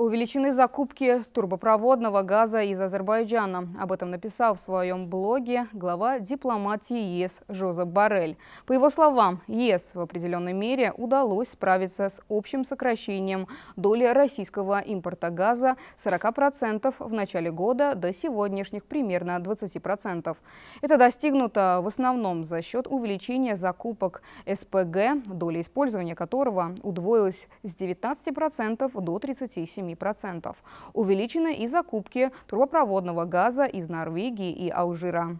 Увеличены закупки турбопроводного газа из Азербайджана. Об этом написал в своем блоге глава дипломатии ЕС Жозеп Барель. По его словам, ЕС в определенной мере удалось справиться с общим сокращением доли российского импорта газа 40% в начале года до сегодняшних примерно 20%. Это достигнуто в основном за счет увеличения закупок СПГ, доля использования которого удвоилась с 19% до 37%. 7%. Увеличены и закупки трубопроводного газа из Норвегии и Алжира.